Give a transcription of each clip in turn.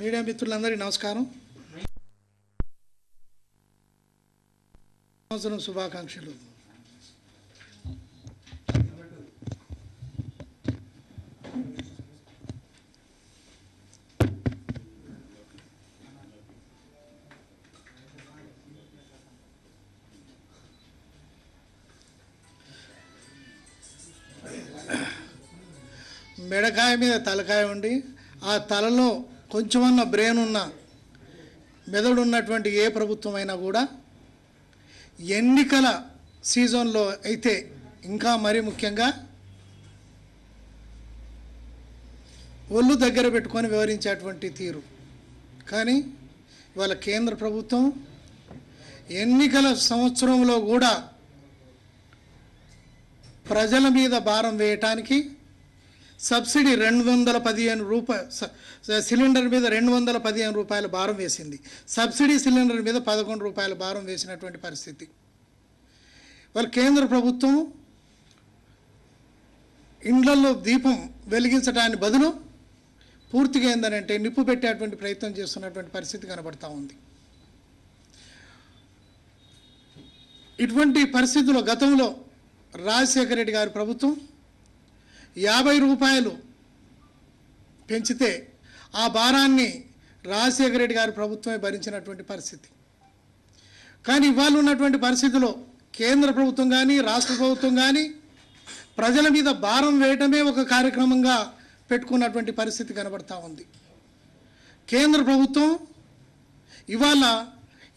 media మిత్రులందరికీ నమస్కారం సంవత్సరం శుభాకాంక్షలు మెడకాయ మీద తలకాయ ఉండి ఆ తలలో కొంచెమన్నా బ్రెయిన్ ఉన్న మెదడు ఉన్నటువంటి ఏ ప్రభుత్వం అయినా కూడా ఎన్నికల సీజన్లో అయితే ఇంకా మరీ ముఖ్యంగా ఒళ్ళు దగ్గర పెట్టుకొని వివరించేటువంటి తీరు కానీ ఇవాళ కేంద్ర ప్రభుత్వం ఎన్నికల సంవత్సరంలో కూడా ప్రజల మీద భారం వేయటానికి సబ్సిడీ రెండు వందల పదిహేను రూపాయ సిలిండర్ మీద రెండు వందల పదిహేను రూపాయల భారం వేసింది సబ్సిడీ సిలిండర్ మీద పదకొండు రూపాయల భారం వేసినటువంటి పరిస్థితి వాళ్ళ కేంద్ర ప్రభుత్వం ఇండ్లలో దీపం వెలిగించడానికి బదులు పూర్తిగా ఏంటంటే నిప్పు పెట్టేటువంటి ప్రయత్నం చేస్తున్నటువంటి పరిస్థితి కనబడతా ఉంది ఇటువంటి పరిస్థితుల్లో గతంలో రాజశేఖర రెడ్డి గారి ప్రభుత్వం యాభై రూపాయలు పెంచితే ఆ భారాన్ని రాజశేఖర రెడ్డి గారి ప్రభుత్వమే భరించినటువంటి పరిస్థితి కానీ ఇవాళ ఉన్నటువంటి పరిస్థితిలో కేంద్ర ప్రభుత్వం కానీ రాష్ట్ర ప్రభుత్వం కానీ ప్రజల మీద భారం వేయటమే ఒక కార్యక్రమంగా పెట్టుకున్నటువంటి పరిస్థితి కనబడతా ఉంది కేంద్ర ప్రభుత్వం ఇవాళ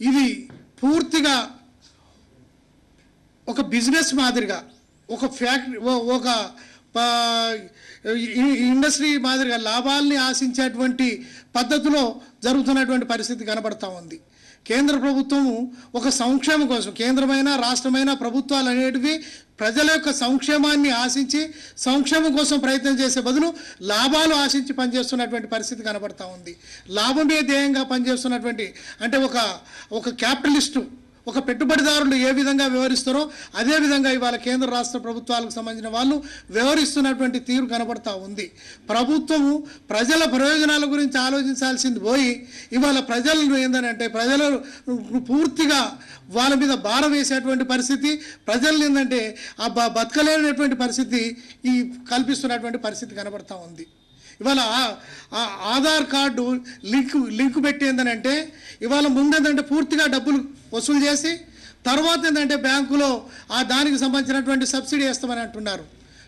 ఇది పూర్తిగా ఒక బిజినెస్ మాదిరిగా ఒక ఫ్యాక్టరీ ఒక ఇండస్ట్రీ మాదిరిగా లాభాల్ని ఆశించేటువంటి పద్ధతిలో జరుగుతున్నటువంటి పరిస్థితి కనబడతా ఉంది కేంద్ర ప్రభుత్వము ఒక సంక్షేమ కోసం కేంద్రమైన రాష్ట్రమైన ప్రభుత్వాలు అనేటివి ప్రజల యొక్క సంక్షేమాన్ని ఆశించి సంక్షేమం కోసం ప్రయత్నం చేసే బదులు లాభాలు ఆశించి పనిచేస్తున్నటువంటి పరిస్థితి కనబడతా ఉంది లాభమే ధ్యేయంగా పనిచేస్తున్నటువంటి అంటే ఒక ఒక క్యాపిటలిస్టు ఒక పెట్టుబడిదారులు ఏ విధంగా వ్యవహరిస్తారో అదే విధంగా ఇవాళ కేంద్ర రాష్ట్ర ప్రభుత్వాలకు సంబంధించిన వాళ్ళు వ్యవహరిస్తున్నటువంటి తీరు కనబడతా ఉంది ప్రభుత్వము ప్రజల ప్రయోజనాల గురించి ఆలోచించాల్సింది పోయి ఇవాళ ప్రజలను ఏంటంటే ప్రజలు పూర్తిగా వాళ్ళ మీద భారం వేసేటువంటి పరిస్థితి ప్రజలు ఏంటంటే ఆ బతకలేనటువంటి పరిస్థితి ఈ కల్పిస్తున్నటువంటి పరిస్థితి కనబడతా ఉంది ఇవాళ ఆధార్ కార్డు లింక్ లింక్ పెట్టేందనంటే ఇవాళ ముందేందంటే పూర్తిగా డబ్బులు వసూలు చేసి తర్వాత ఏంటంటే బ్యాంకులో ఆ దానికి సంబంధించినటువంటి సబ్సిడీ వేస్తామని అంటున్నారు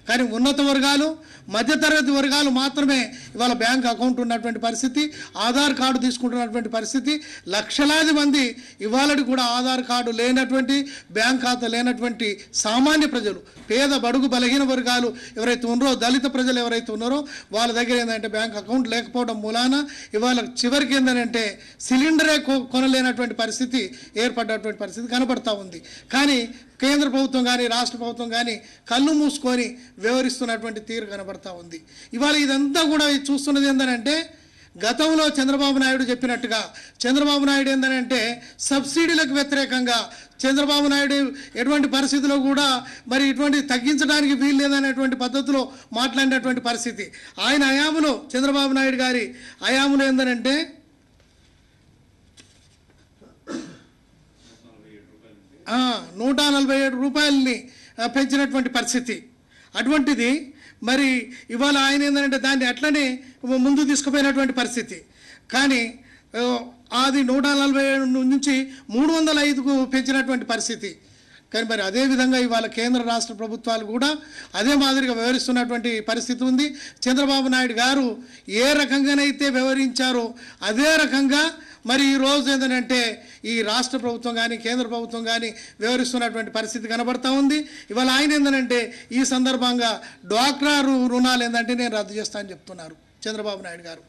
కానీ ఉన్నత వర్గాలు మధ్యతరగతి వర్గాలు మాత్రమే ఇవాళ బ్యాంక్ అకౌంట్ ఉన్నటువంటి పరిస్థితి ఆధార్ కార్డు తీసుకుంటున్నటువంటి పరిస్థితి లక్షలాది మంది ఇవాళటి కూడా ఆధార్ కార్డు లేనటువంటి బ్యాంక్ ఖాతా లేనటువంటి సామాన్య ప్రజలు పేద బడుగు బలహీన వర్గాలు ఎవరైతే ఉన్నారో దళిత ప్రజలు ఎవరైతే ఉన్నారో వాళ్ళ దగ్గర ఏంటంటే బ్యాంక్ అకౌంట్ లేకపోవడం మూలాన ఇవాళ చివరికి ఏంటంటే సిలిండరే కొనలేనటువంటి పరిస్థితి ఏర్పడ్డటువంటి పరిస్థితి కనపడతా ఉంది కానీ కేంద్ర ప్రభుత్వం కానీ రాష్ట్ర ప్రభుత్వం కానీ కళ్ళు మూసుకొని వివరిస్తున్నటువంటి తీరు కనబడతా ఉంది ఇవాళ ఇదంతా కూడా చూస్తున్నది ఏంటంటే గతంలో చంద్రబాబు నాయుడు చెప్పినట్టుగా చంద్రబాబు నాయుడు ఏంటంటే సబ్సిడీలకు వ్యతిరేకంగా చంద్రబాబు నాయుడు ఎటువంటి పరిస్థితిలో కూడా మరి ఇటువంటి తగ్గించడానికి వీలు లేదనేటువంటి పద్ధతిలో మాట్లాడేటువంటి పరిస్థితి ఆయన అయాములు చంద్రబాబు నాయుడు గారి అయాములు ఏంటంటే నూట నలభై ఏడు రూపాయలని పెంచినటువంటి పరిస్థితి అటువంటిది మరి ఇవాళ ఆయన ఏంటంటే దాన్ని అట్లనే ముందు తీసుకుపోయినటువంటి పరిస్థితి కానీ అది నూట నలభై ఏడు నుంచి మూడు వందల ఐదుకు పెంచినటువంటి పరిస్థితి కానీ మరి అదేవిధంగా ఇవాళ కేంద్ర రాష్ట్ర ప్రభుత్వాలు కూడా అదే మాదిరిగా వ్యవహరిస్తున్నటువంటి పరిస్థితి ఉంది చంద్రబాబు నాయుడు గారు ఏ రకంగానైతే వ్యవహరించారో అదే రకంగా మరి ఈ రోజు ఏంటంటే ఈ రాష్ట్ర ప్రభుత్వం కానీ కేంద్ర ప్రభుత్వం కానీ వివరిస్తున్నటువంటి పరిస్థితి కనబడతా ఉంది ఇవాళ ఆయన ఏంటంటే ఈ సందర్భంగా డ్వాక్రా రుణాలు ఏంటంటే నేను రద్దు చేస్తానని చెప్తున్నారు చంద్రబాబు నాయుడు గారు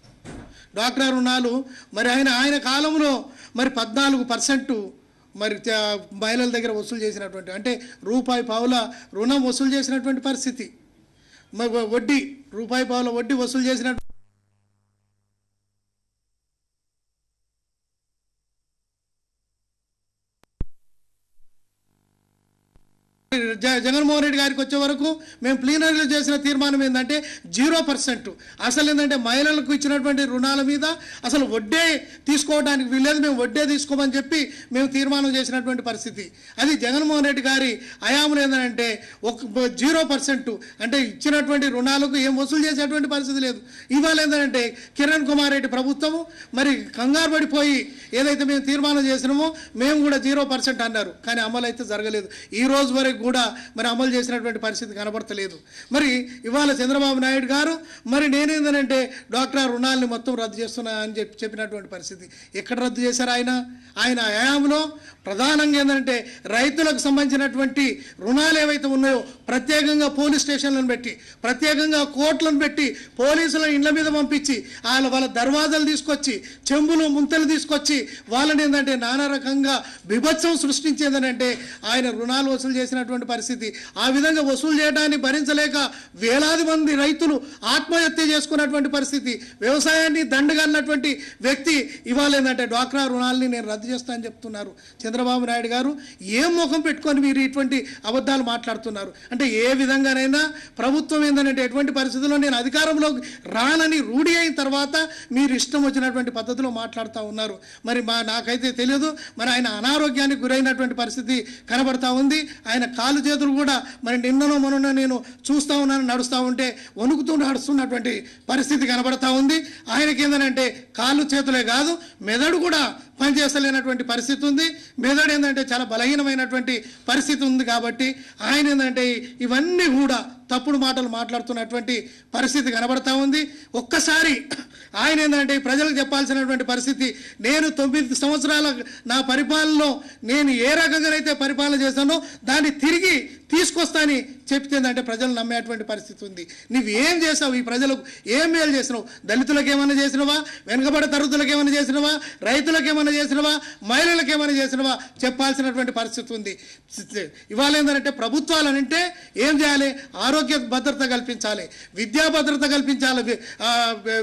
డ్వాక్రా రుణాలు మరి ఆయన ఆయన కాలంలో మరి పద్నాలుగు పర్సెంట్ మరి మహిళల దగ్గర వసూలు చేసినటువంటి అంటే రూపాయి పావుల రుణం వసూలు చేసినటువంటి పరిస్థితి వడ్డీ రూపాయి పావుల వడ్డీ వసూలు చేసినటువంటి జగన్మోహన్ రెడ్డి గారికి వచ్చే వరకు మేము ప్లీనరీలో చేసిన తీర్మానం ఏంటంటే జీరో పర్సెంట్ అసలు ఏంటంటే మహిళలకు ఇచ్చినటువంటి రుణాల మీద అసలు వడ్డే తీసుకోవడానికి వీళ్ళేది మేము వడ్డే తీసుకోమని చెప్పి మేము తీర్మానం చేసినటువంటి పరిస్థితి అది జగన్మోహన్ రెడ్డి గారి హయాంలో ఏంటంటే ఒక జీరో పర్సెంట్ అంటే ఇచ్చినటువంటి రుణాలకు ఏం వసూలు చేసేటువంటి పరిస్థితి లేదు ఇవాళ ఏంటంటే కిరణ్ కుమార్ రెడ్డి ప్రభుత్వము మరి కంగారు పడిపోయి ఏదైతే మేము తీర్మానం చేసినామో మేము కూడా జీరో పర్సెంట్ అన్నారు కానీ అమలు అయితే జరగలేదు ఈ రోజు వరకు కూడా కూడా మరి అమలు చేసినటువంటి పరిస్థితి కనబడతలేదు మరి ఇవాళ చంద్రబాబు నాయుడు గారు మరి నేనేందనంటే డాక్టర్ రుణాలని మొత్తం రద్దు చేస్తున్నా అని చెప్పి చెప్పినటువంటి పరిస్థితి ఎక్కడ రద్దు చేశారు ఆయన ఆయన హయాంలో ప్రధానంగా ఏంటంటే రైతులకు సంబంధించినటువంటి రుణాలు ఏవైతే ఉన్నాయో ప్రత్యేకంగా పోలీస్ స్టేషన్లను పెట్టి ప్రత్యేకంగా కోర్టులను పెట్టి పోలీసులను ఇండ్ల మీద పంపించి వాళ్ళ వాళ్ళ దర్వాజాలు తీసుకొచ్చి చెంబులు ముంతలు తీసుకొచ్చి వాళ్ళని ఏంటంటే నానా రకంగా బిభత్సం సృష్టించేదనంటే ఆయన రుణాలు వసూలు చేసినటువంటి పరిస్థితి ఆ విధంగా వసూలు చేయడాన్ని భరించలేక వేలాది మంది రైతులు ఆత్మహత్య చేసుకున్నటువంటి పరిస్థితి వ్యవసాయాన్ని దండగన్నటువంటి వ్యక్తి ఇవ్వాలేదంటే డ్వాక్రా రుణాలని నేను రద్దు చేస్తానని చెప్తున్నారు చంద్రబాబు నాయుడు గారు ఏం ముఖం పెట్టుకొని మీరు ఇటువంటి అబద్ధాలు మాట్లాడుతున్నారు అంటే ఏ విధంగానైనా ప్రభుత్వం ఏంటంటే ఎటువంటి పరిస్థితుల్లో నేను అధికారంలోకి రానని రూఢి అయిన తర్వాత మీరు ఇష్టం వచ్చినటువంటి పద్ధతిలో మాట్లాడుతూ ఉన్నారు మరి మా నాకైతే తెలియదు మరి ఆయన అనారోగ్యానికి గురైనటువంటి పరిస్థితి కనబడతా ఉంది ఆయన కాలు కాలు చేతులు కూడా మరి నిన్ననో మొన్న నేను చూస్తూ ఉన్నాను నడుస్తూ ఉంటే వణుకుతూ నడుస్తున్నటువంటి పరిస్థితి కనబడతా ఉంది ఆయనకి ఏంటంటే కాళ్ళు చేతులే కాదు మెదడు కూడా పనిచేస్తలేనటువంటి పరిస్థితి ఉంది మెదడు ఏంటంటే చాలా బలహీనమైనటువంటి పరిస్థితి ఉంది కాబట్టి ఆయన ఏంటంటే ఇవన్నీ కూడా తప్పుడు మాటలు మాట్లాడుతున్నటువంటి పరిస్థితి కనబడతా ఉంది ఒక్కసారి ఆయన ఏంటంటే ప్రజలకు చెప్పాల్సినటువంటి పరిస్థితి నేను తొమ్మిది సంవత్సరాల నా పరిపాలనలో నేను ఏ రకంగానైతే పరిపాలన చేశానో దాన్ని తిరిగి తీసుకొస్తానని చెప్తుందంటే ప్రజలు నమ్మేటువంటి పరిస్థితి ఉంది నువ్వు ఏం చేసావు ఈ ప్రజలకు ఏం మేలు చేసినావు దళితులకు ఏమైనా చేసినవా వెనుకబడ తరగతులకు ఏమైనా చేసినవా రైతులకు ఏమైనా చేసినవా మహిళలకు ఏమైనా చేసినవా చెప్పాల్సినటువంటి పరిస్థితి ఉంది ఇవాళ ఏంటంటే అంటే ఏం చేయాలి ఆరోగ్య భద్రత కల్పించాలి విద్యా భద్రత కల్పించాలి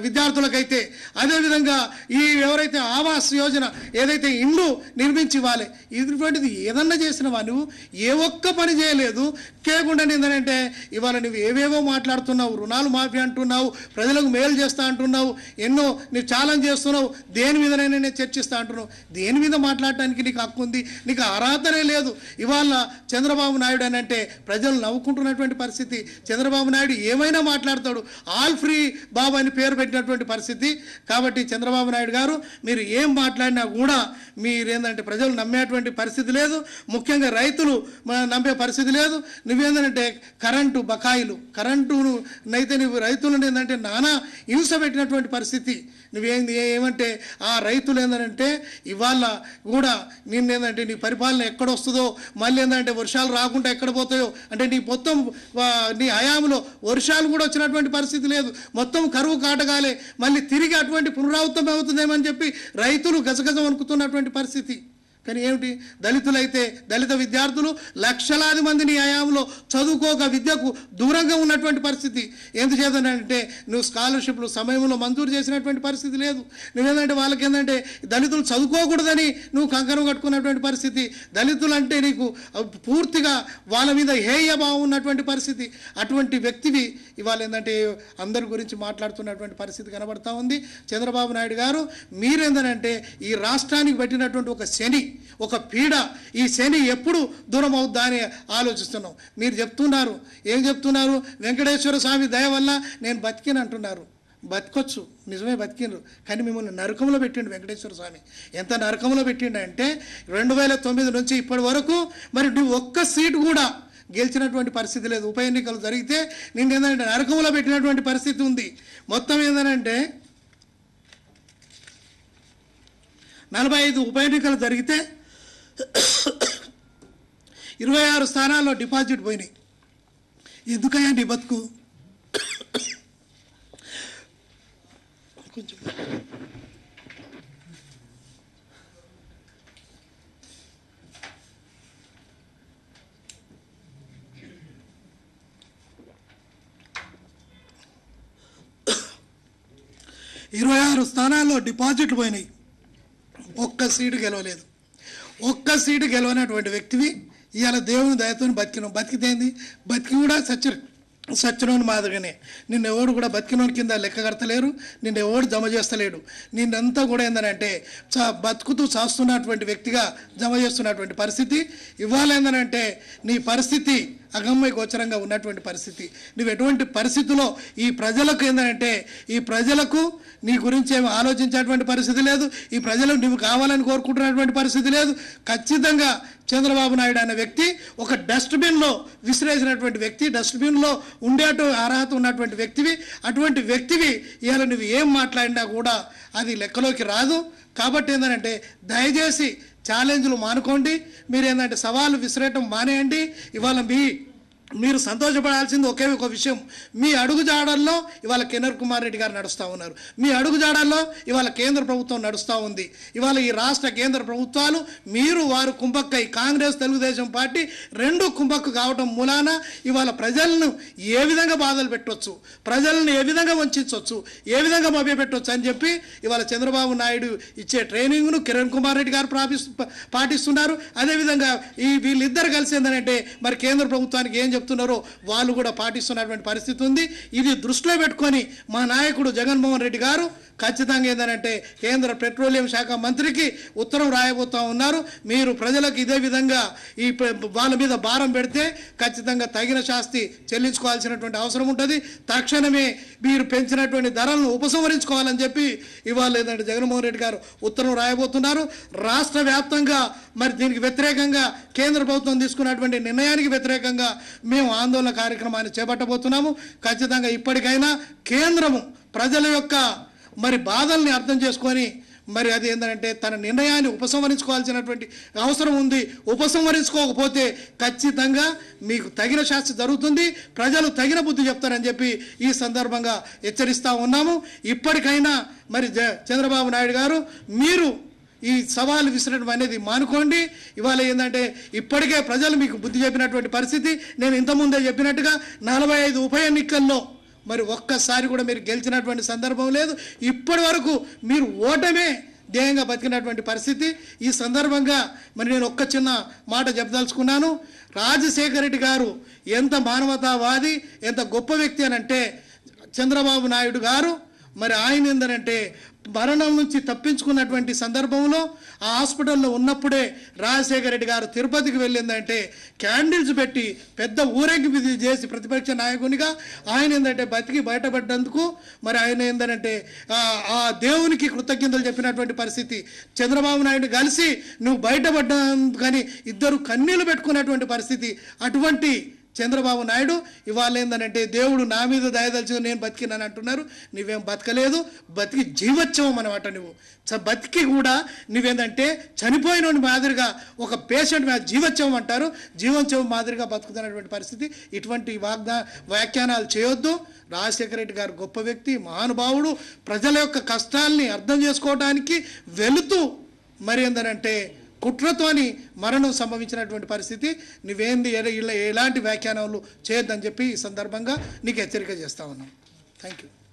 విద్యార్థులకైతే అదేవిధంగా ఈ ఎవరైతే ఆవాస్ యోజన ఏదైతే ఇండ్లు నిర్మించి ఇవ్వాలి ఇటువంటిది ఏదన్నా చేసినవా నువ్వు ఏ ఒక్క పని చేయలేదు కేకుండా ఏంటంటే ఇవాళ నువ్వు ఏవేవో మాట్లాడుతున్నావు రుణాలు మాఫీ అంటున్నావు ప్రజలకు మేలు చేస్తా అంటున్నావు ఎన్నో నువ్వు ఛాలెంజ్ చేస్తున్నావు దేని మీదనైనా నేను చర్చిస్తా అంటున్నావు దేని మీద మాట్లాడటానికి నీకు హక్కు ఉంది నీకు అర్హతనే లేదు ఇవాళ చంద్రబాబు నాయుడు అని అంటే ప్రజలు నవ్వుకుంటున్నటువంటి పరిస్థితి చంద్రబాబు నాయుడు ఏమైనా మాట్లాడతాడు ఆల్ ఫ్రీ బాబు అని పేరు పెట్టినటువంటి పరిస్థితి కాబట్టి చంద్రబాబు నాయుడు గారు మీరు ఏం మాట్లాడినా కూడా మీరేందంటే ప్రజలు నమ్మేటువంటి పరిస్థితి లేదు ముఖ్యంగా రైతులు నమ్మే పరిస్థితి లేదు నువ్వేందంటే కరెంటు బకాయిలు కరెంటును అయితే నువ్వు రైతులను ఏంటంటే నానా హింస పెట్టినటువంటి పరిస్థితి నువ్వేంది ఏమంటే ఆ రైతులు ఏంటంటే ఇవాళ కూడా ఏంటంటే నీ పరిపాలన ఎక్కడొస్తుందో మళ్ళీ ఏంటంటే వర్షాలు రాకుండా ఎక్కడ పోతాయో అంటే నీ మొత్తం నీ హయాంలో వర్షాలు కూడా వచ్చినటువంటి పరిస్థితి లేదు మొత్తం కరువు కాటగాలే మళ్ళీ తిరిగి అటువంటి పునరావృతం అవుతుందేమని చెప్పి రైతులు గజగజం అనుకుతున్నటువంటి పరిస్థితి కానీ ఏమిటి దళితులైతే దళిత విద్యార్థులు లక్షలాది మందిని ఆయాంలో చదువుకోక విద్యకు దూరంగా ఉన్నటువంటి పరిస్థితి ఎందుచేతనంటే నువ్వు స్కాలర్షిప్లు సమయంలో మంజూరు చేసినటువంటి పరిస్థితి లేదు నువ్వేందంటే వాళ్ళకి ఏంటంటే దళితులు చదువుకోకూడదని నువ్వు కంకరం కట్టుకున్నటువంటి పరిస్థితి దళితులు అంటే నీకు పూర్తిగా వాళ్ళ మీద హేయ భావం ఉన్నటువంటి పరిస్థితి అటువంటి వ్యక్తివి ఇవాళ ఏంటంటే అందరి గురించి మాట్లాడుతున్నటువంటి పరిస్థితి కనబడతా ఉంది చంద్రబాబు నాయుడు గారు మీరు ఏంటంటే ఈ రాష్ట్రానికి పెట్టినటువంటి ఒక శని ఒక పీడ ఈ శని ఎప్పుడు దూరం అవుద్దా అని ఆలోచిస్తున్నాం మీరు చెప్తున్నారు ఏం చెప్తున్నారు వెంకటేశ్వర స్వామి దయ వల్ల నేను బతికిన అంటున్నారు బతకొచ్చు నిజమే బతికినరు కానీ మిమ్మల్ని నరకంలో పెట్టిండు వెంకటేశ్వర స్వామి ఎంత నరకంలో పెట్టిండు అంటే రెండు వేల తొమ్మిది నుంచి ఇప్పటి వరకు మరి నువ్వు ఒక్క సీటు కూడా గెలిచినటువంటి పరిస్థితి లేదు ఉప ఎన్నికలు జరిగితే నిన్న ఏంటంటే నరకంలో పెట్టినటువంటి పరిస్థితి ఉంది మొత్తం ఏంటంటే నలభై ఐదు ఉప ఎన్నికలు జరిగితే ఇరవై ఆరు స్థానాల్లో డిపాజిట్ పోయినాయి ఎందుకయ్యా నీ బతుకు కొంచెం ఇరవై ఆరు స్థానాల్లో డిపాజిట్లు పోయినాయి ఒక్క సీటు గెలవలేదు ఒక్క సీటు గెలవనటువంటి వ్యక్తివి ఇవాళ దేవుని దయతో బతికినాం బతికితేంది బతికి కూడా సచ్చ సచ్చినోని మాదిరిగానే నిన్న ఎవడు కూడా బతికినోని కింద లెక్క కడతలేరు నిన్న ఎవడు జమ చేస్తలేడు నిన్నంతా కూడా ఏందనంటే చా బతుకుతూ సాస్తున్నటువంటి వ్యక్తిగా జమ చేస్తున్నటువంటి పరిస్థితి ఇవాళ ఏందనంటే నీ పరిస్థితి అగమ్య గోచరంగా ఉన్నటువంటి పరిస్థితి నువ్వు ఎటువంటి పరిస్థితిలో ఈ ప్రజలకు ఏంటంటే ఈ ప్రజలకు నీ గురించి ఏమి ఆలోచించేటువంటి పరిస్థితి లేదు ఈ ప్రజలకు నువ్వు కావాలని కోరుకుంటున్నటువంటి పరిస్థితి లేదు ఖచ్చితంగా చంద్రబాబు నాయుడు అనే వ్యక్తి ఒక డస్ట్బిన్లో విసిరేసినటువంటి వ్యక్తి డస్ట్బిన్లో ఉండేట అర్హత ఉన్నటువంటి వ్యక్తివి అటువంటి వ్యక్తివి ఇవాళ నువ్వు ఏం మాట్లాడినా కూడా అది లెక్కలోకి రాదు కాబట్టి ఏంటంటే దయచేసి ఛాలెంజ్లు మానుకోండి మీరు ఏంటంటే సవాళ్ళు విసిరేయటం మానేయండి ఇవాళ మీ మీరు సంతోషపడాల్సింది ఒకే ఒక విషయం మీ అడుగుజాడల్లో ఇవాళ కిన్నర్ కుమార్ రెడ్డి గారు నడుస్తూ ఉన్నారు మీ అడుగుజాడల్లో ఇవాళ కేంద్ర ప్రభుత్వం నడుస్తూ ఉంది ఇవాళ ఈ రాష్ట్ర కేంద్ర ప్రభుత్వాలు మీరు వారు కుంభక్కై కాంగ్రెస్ తెలుగుదేశం పార్టీ రెండు కుంభక్కు కావటం మూలాన ఇవాళ ప్రజలను ఏ విధంగా బాధలు పెట్టవచ్చు ప్రజలను ఏ విధంగా వంచవచ్చు ఏ విధంగా పెట్టవచ్చు అని చెప్పి ఇవాళ చంద్రబాబు నాయుడు ఇచ్చే ట్రైనింగ్ను కిరణ్ కుమార్ రెడ్డి గారు ప్రాపిస్తు పాటిస్తున్నారు అదేవిధంగా ఈ వీళ్ళిద్దరు కలిసి ఏంటంటే మరి కేంద్ర ప్రభుత్వానికి ఏం చెప్తున్నారో వాళ్ళు కూడా పాటిస్తున్నటువంటి పరిస్థితి ఉంది ఇది దృష్టిలో పెట్టుకొని మా నాయకుడు జగన్మోహన్ రెడ్డి గారు ఖచ్చితంగా ఏంటంటే కేంద్ర పెట్రోలియం శాఖ మంత్రికి ఉత్తరం రాయబోతూ ఉన్నారు మీరు ప్రజలకు ఇదే విధంగా ఈ వాళ్ళ మీద భారం పెడితే ఖచ్చితంగా తగిన శాస్తి చెల్లించుకోవాల్సినటువంటి అవసరం ఉంటుంది తక్షణమే మీరు పెంచినటువంటి ధరలను ఉపసంహరించుకోవాలని చెప్పి ఇవాళ ఏంటంటే జగన్మోహన్ రెడ్డి గారు ఉత్తరం రాయబోతున్నారు రాష్ట్ర వ్యాప్తంగా మరి దీనికి వ్యతిరేకంగా కేంద్ర ప్రభుత్వం తీసుకున్నటువంటి నిర్ణయానికి వ్యతిరేకంగా మేము ఆందోళన కార్యక్రమాన్ని చేపట్టబోతున్నాము ఖచ్చితంగా ఇప్పటికైనా కేంద్రము ప్రజల యొక్క మరి బాధల్ని అర్థం చేసుకొని మరి అది ఏంటంటే తన నిర్ణయాన్ని ఉపసంహరించుకోవాల్సినటువంటి అవసరం ఉంది ఉపసంహరించుకోకపోతే ఖచ్చితంగా మీకు తగిన శాస్త్ర జరుగుతుంది ప్రజలు తగిన బుద్ధి చెప్తారని చెప్పి ఈ సందర్భంగా హెచ్చరిస్తూ ఉన్నాము ఇప్పటికైనా మరి చంద్రబాబు నాయుడు గారు మీరు ఈ సవాలు విసిరడం అనేది మానుకోండి ఇవాళ ఏంటంటే ఇప్పటికే ప్రజలు మీకు బుద్ధి చెప్పినటువంటి పరిస్థితి నేను ఇంతకుముందే చెప్పినట్టుగా నలభై ఐదు ఉప ఎన్నికల్లో మరి ఒక్కసారి కూడా మీరు గెలిచినటువంటి సందర్భం లేదు ఇప్పటి వరకు మీరు ఓటమే ధ్యేయంగా బతికినటువంటి పరిస్థితి ఈ సందర్భంగా మరి నేను ఒక్క చిన్న మాట చెప్పదలుచుకున్నాను రాజశేఖర రెడ్డి గారు ఎంత మానవతావాది ఎంత గొప్ప వ్యక్తి అని అంటే చంద్రబాబు నాయుడు గారు మరి ఆయన ఏంటంటే మరణం నుంచి తప్పించుకున్నటువంటి సందర్భంలో ఆ హాస్పిటల్లో ఉన్నప్పుడే రాజశేఖర రెడ్డి గారు తిరుపతికి వెళ్ళిందంటే క్యాండిల్స్ పెట్టి పెద్ద ఊరేగింపు చేసి ప్రతిపక్ష నాయకునిగా ఆయన ఏంటంటే బతికి బయటపడ్డందుకు మరి ఆయన ఏంటంటే ఆ దేవునికి కృతజ్ఞతలు చెప్పినటువంటి పరిస్థితి చంద్రబాబు నాయుడు కలిసి నువ్వు బయటపడ్డా కానీ ఇద్దరు కన్నీళ్ళు పెట్టుకున్నటువంటి పరిస్థితి అటువంటి చంద్రబాబు నాయుడు ఇవాళ ఏందనంటే దేవుడు నా మీద దయదలిచి నేను బతికినని అంటున్నారు నువ్వేం బతకలేదు బతికి జీవోత్సవం అనమాట నువ్వు బతికి కూడా నువ్వేందంటే చనిపోయిన మాదిరిగా ఒక పేషెంట్ మీద జీవోత్సవం అంటారు జీవోత్సవం మాదిరిగా బతుకుతున్నటువంటి పరిస్థితి ఇటువంటి వాగ్దా వ్యాఖ్యానాలు చేయొద్దు రాజశేఖర రెడ్డి గారు గొప్ప వ్యక్తి మహానుభావుడు ప్రజల యొక్క కష్టాల్ని అర్థం చేసుకోవడానికి వెళుతూ మరి ఏందనంటే కుట్రతోని మరణం సంభవించినటువంటి పరిస్థితి నువ్వేంది ఇలా ఎలాంటి వ్యాఖ్యానాలు చేయొద్దని చెప్పి ఈ సందర్భంగా నీకు హెచ్చరిక చేస్తా ఉన్నాం థ్యాంక్ యూ